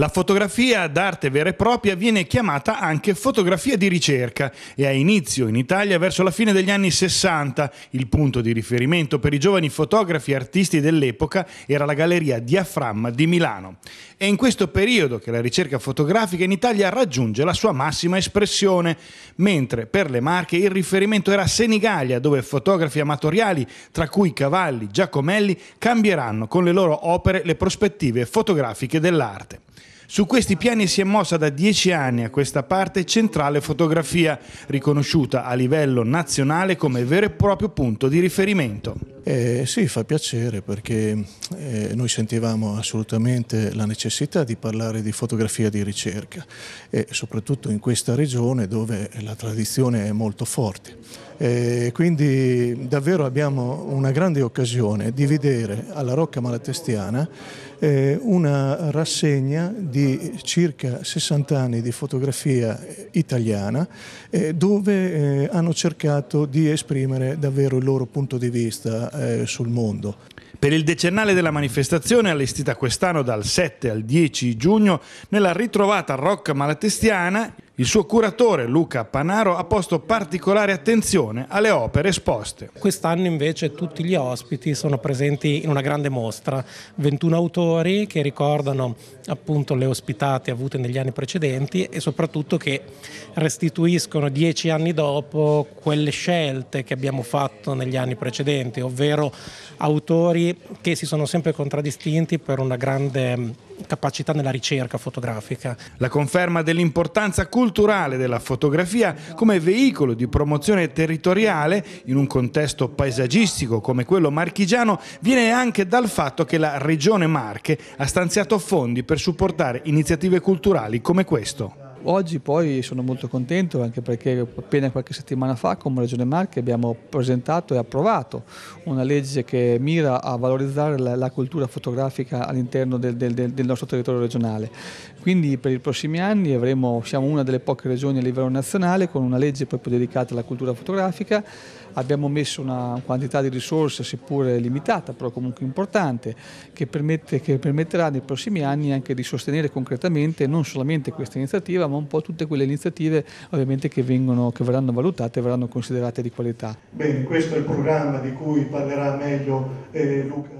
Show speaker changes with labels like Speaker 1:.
Speaker 1: La fotografia d'arte vera e propria viene chiamata anche fotografia di ricerca e ha inizio in Italia verso la fine degli anni 60. Il punto di riferimento per i giovani fotografi e artisti dell'epoca era la Galleria Diaframma di Milano. È in questo periodo che la ricerca fotografica in Italia raggiunge la sua massima espressione, mentre per le Marche il riferimento era Senigallia, dove fotografi amatoriali, tra cui Cavalli, Giacomelli, cambieranno con le loro opere le prospettive fotografiche dell'arte. Su questi piani si è mossa da dieci anni a questa parte centrale fotografia, riconosciuta a livello nazionale come vero e proprio punto di riferimento.
Speaker 2: Eh, sì, fa piacere perché eh, noi sentivamo assolutamente la necessità di parlare di fotografia di ricerca e soprattutto in questa regione dove la tradizione è molto forte. E eh, quindi davvero abbiamo una grande occasione di vedere alla Rocca Malatestiana eh, una rassegna di circa 60 anni di fotografia italiana eh, dove hanno cercato di esprimere davvero il loro punto di vista
Speaker 1: sul mondo. Per il decennale della manifestazione, allestita quest'anno dal 7 al 10 giugno, nella ritrovata Rocca Malatestiana, il suo curatore Luca Panaro ha posto particolare attenzione alle opere esposte.
Speaker 3: Quest'anno invece tutti gli ospiti sono presenti in una grande mostra, 21 autori che ricordano appunto le ospitate avute negli anni precedenti e soprattutto che restituiscono dieci anni dopo quelle scelte che abbiamo fatto negli anni precedenti, ovvero autori che si sono sempre contraddistinti per una grande capacità nella ricerca fotografica.
Speaker 1: La conferma dell'importanza culturale della
Speaker 3: fotografia
Speaker 1: come veicolo di promozione territoriale in un contesto paesaggistico come quello marchigiano viene anche dal fatto che la Regione Marche ha stanziato fondi per supportare iniziative culturali come questo. Oggi poi sono molto contento anche perché
Speaker 4: appena qualche settimana fa come Regione Marche abbiamo presentato e approvato una legge che mira a valorizzare la, la cultura fotografica all'interno del, del, del, nostro territorio regionale. Quindi per i prossimi anni avremo, siamo una delle poche regioni a livello nazionale con una legge proprio dedicata alla cultura fotografica abbiamo messo una quantità di risorse seppure limitata, però comunque importante, che, permette, che permetterà nei prossimi anni anche di sostenere concretamente non solamente questa iniziativa, ma un po' tutte quelle iniziative ovviamente che, vengono, che verranno valutate e verranno considerate di qualità.
Speaker 2: Bene, questo è il programma di cui parlerà meglio eh, Luca.